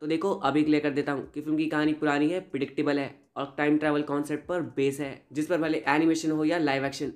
तो देखो अभी क्लियर कर देता हूँ कि फिल्म की कहानी पुरानी है प्रिडिक्टेबल है और टाइम ट्रैवल कॉन्सेप्ट पर बेस है जिस पर भले एनिमेशन हो या लाइव एक्शन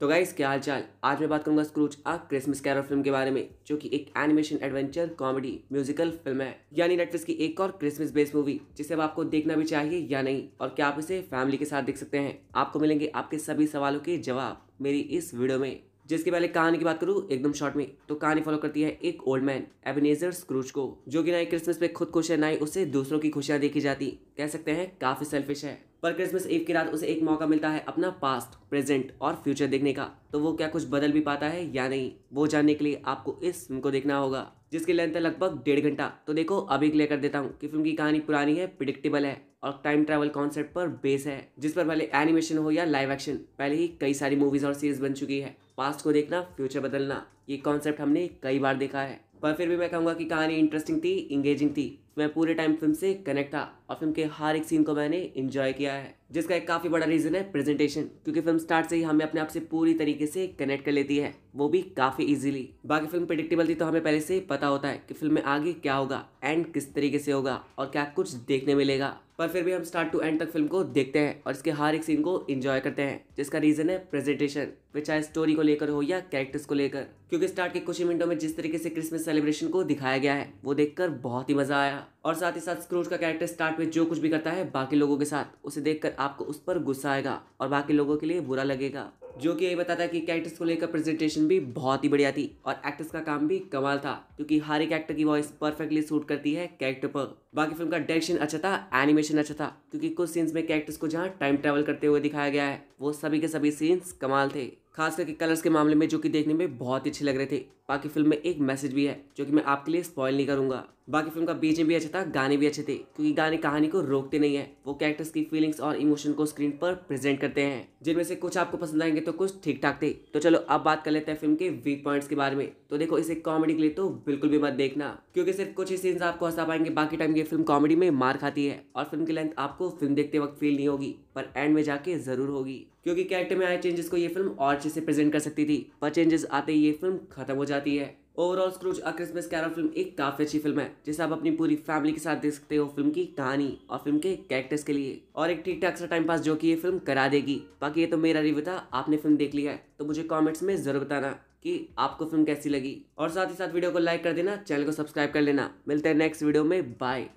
तो गाइस क्या हाल चाल आज मैं बात करूंगा Scrooge a Christmas Carol film के बारे में जो कि एक animation adventure comedy musical film है यानी नेटफ्लिक्स की एक और क्रिसमस बेस्ड मूवी जिसे अब आपको देखना भी चाहिए या नहीं और क्या आप इसे फैमिली के साथ देख सकते हैं आपको मिलेंगे आपके सभी सवालों के जवाब मेरी इस वीडियो में जिसके पहले कहानी की बात करूँ एकदम शॉर्ट में तो कहानी फॉलो करती है एक ओल्ड मैन एबनेजर स्क्रूज को जो कि ना ही क्रिसमस पे खुद खुश है ना ही उसे दूसरों की खुशियाँ देखी जाती कह सकते हैं काफ़ी सेल्फिश है पर क्रिसमस ईव की रात उसे एक मौका मिलता है अपना पास्ट प्रेजेंट और फ्यूचर देखने का तो वो क्या कुछ बदल भी पाता है या नहीं वो जानने के लिए आपको इस फिल्म को देखना होगा जिसकी लेंथ है लगभग डेढ़ घंटा तो देखो अभी क्लियर कर देता हूँ कि फिल्म की कहानी पुरानी है प्रिडिक्टेबल है और टाइम ट्रैवल कॉन्सेप्ट पर बेस है जिस पर पहले एनिमेशन हो या लाइव एक्शन पहले ही कई सारी मूवीज और सीरीज बन चुकी है पास्ट को देखना फ्यूचर बदलना ये कॉन्सेप्ट हमने कई बार देखा है पर फिर भी मैं कहूँगा कि कहानी इंटरेस्टिंग थी इंगेजिंग थी मैं पूरे टाइम फिल्म से कनेक्ट था और फिल्म के हर एक सीन को मैंने इन्जॉय किया है जिसका एक काफ़ी बड़ा रीज़न है प्रेजेंटेशन क्योंकि फिल्म स्टार्ट से ही हमें अपने आप से पूरी तरीके से कनेक्ट कर लेती है वो भी काफ़ी इजीली बाकी फिल्म प्रिडिक्टेबल थी तो हमें पहले से पता होता है कि फिल्म में आगे क्या होगा एंड किस तरीके से होगा और क्या कुछ देखने मिलेगा पर फिर भी हम स्टार्ट टू एंड तक फिल्म को देखते हैं और इसके हर एक सीन को एंजॉय करते हैं जिसका रीज़न है प्रेजेंटेशन वे चाहे स्टोरी को लेकर हो या कैरेक्टर्स को लेकर क्योंकि स्टार्ट के कुछ ही मिनटों में जिस तरीके से क्रिसमस सेलिब्रेशन को दिखाया गया है वो देखकर बहुत ही मज़ा आया और साथ ही साथ स्क्रूज का कैरेक्टर स्टार्ट में जो कुछ भी करता है बाकी लोगों के साथ उसे देखकर आपको उस पर गुस्सा आएगा और बाकी लोगों के लिए बुरा लगेगा जो कि ये बताता है कि कैरेक्टर्स को लेकर प्रेजेंटेशन भी बहुत ही बढ़िया थी और एक्टर्स का काम भी कमाल था क्योंकि हर एक एक्टर की वॉइस परफेक्टली सूट करती है कैरेक्टर पर बाकी फिल्म का डायरेक्शन अच्छा था एनिमेशन अच्छा था क्योंकि कुछ सीन्स में कैरेक्टर्स को जहाँ टाइम ट्रेवल करते हुए दिखाया गया है वो सभी के सभी सीन्स कमाल थे खास करके कलर्स के मामले में जो कि देखने में बहुत ही अच्छे लग रहे थे बाकी फिल्म में एक मैसेज भी है जो कि मैं आपके लिए स्पॉइल नहीं करूंगा बाकी फिल्म का बीजे भी अच्छा था गाने भी अच्छे थे क्योंकि गाने कहानी को रोकते नहीं है वो कैरेक्टर्स की फीलिंग्स और इमोशन को स्क्रीन पर प्रेजेंट करते हैं जिनमें से कुछ आपको पसंद आएंगे तो कुछ ठीक ठाक थे तो चलो अब बात कर लेते हैं फिल्म के वीक पॉइंट्स के बारे में तो देखो इसे कॉमेडी के लिए तो बिल्कुल भी मत देखना क्योंकि सिर्फ कुछ ही सीन्स आपको हंसा पाएंगे बाकी टाइम ये फिल्म कॉमेडी में मार खाती है और फिल्म की लेंथ आपको फिल्म देखते वक्त फील नहीं होगी पर एंड में जाके ज़रूर होगी क्योंकि कैरेक्टर में आए चेंजेस को ये फिल्म और अच्छे से प्रेजेंट कर सकती थी पर चेंजेस आते ही ये फिल्म खत्म हो जाती है overall Scrooge a Christmas Carol film एक काफी अच्छी फिल्म है जिसे आप अपनी पूरी फैमिली के साथ देख सकते हो फिल्म की कहानी और फिल्म के कैरेक्टर्स के लिए और एक ठीक ठाक सा टाइम पास जो कि ये फिल्म करा देगी बाकी ये तो मेरा रिव्यू था आपने फिल्म देख लिया है तो मुझे कमेंट्स में जरूर बताना कि आपको फिल्म कैसी लगी और साथ ही साथ वीडियो को लाइक कर देना चैनल को सब्सक्राइब कर लेना मिलते हैं नेक्स्ट वीडियो में बाय